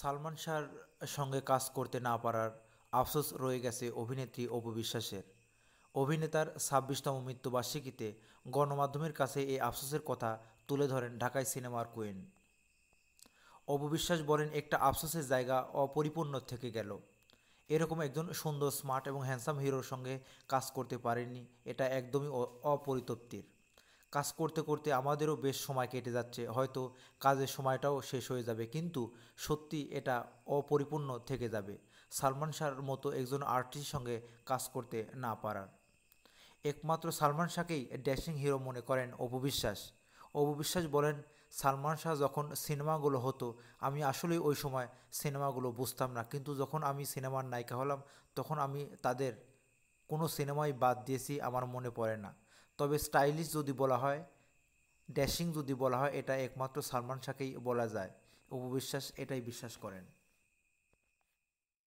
সালমান শাহর সঙ্গে কাজ করতে না পারার আফসোস রয়ে গেছে অভিনেত্রী অপু বিশ্বাসের অভিনেতার ছাব্বিশতম মৃত্যুবার্ষিকীতে গণমাধ্যমের কাছে এই আফসোসের কথা তুলে ধরেন ঢাকায় সিনেমার কুইন অপু বিশ্বাস বলেন একটা আফসোসের জায়গা অপরিপূর্ণ থেকে গেল এরকম একজন সুন্দর স্মার্ট এবং হ্যান্ডসাম হিরোর সঙ্গে কাজ করতে পারেননি এটা একদমই অপরিতপ্তির কাজ করতে করতে আমাদেরও বেশ সময় কেটে যাচ্ছে হয়তো কাজের সময়টাও শেষ হয়ে যাবে কিন্তু সত্যি এটা অপরিপূর্ণ থেকে যাবে সালমান শাহর মতো একজন আর্টিস্টের সঙ্গে কাজ করতে না পারার একমাত্র সালমান শাহকেই ড্যাশিং হিরো মনে করেন অপবিশ্বাস অপবিশ্বাস বলেন সালমান শাহ যখন সিনেমাগুলো হতো আমি আসলে ওই সময় সিনেমাগুলো বুঝতাম না কিন্তু যখন আমি সিনেমার নায়িকা হলাম তখন আমি তাদের কোনো সিনেমাই বাদ দিয়েছি আমার মনে পড়ে না তবে স্টাইলিশ যদি বলা হয় ড্যাশিং যদি বলা হয় এটা একমাত্র সালমান শাহকেই বলা যায় অপবিশ্বাস এটাই বিশ্বাস করেন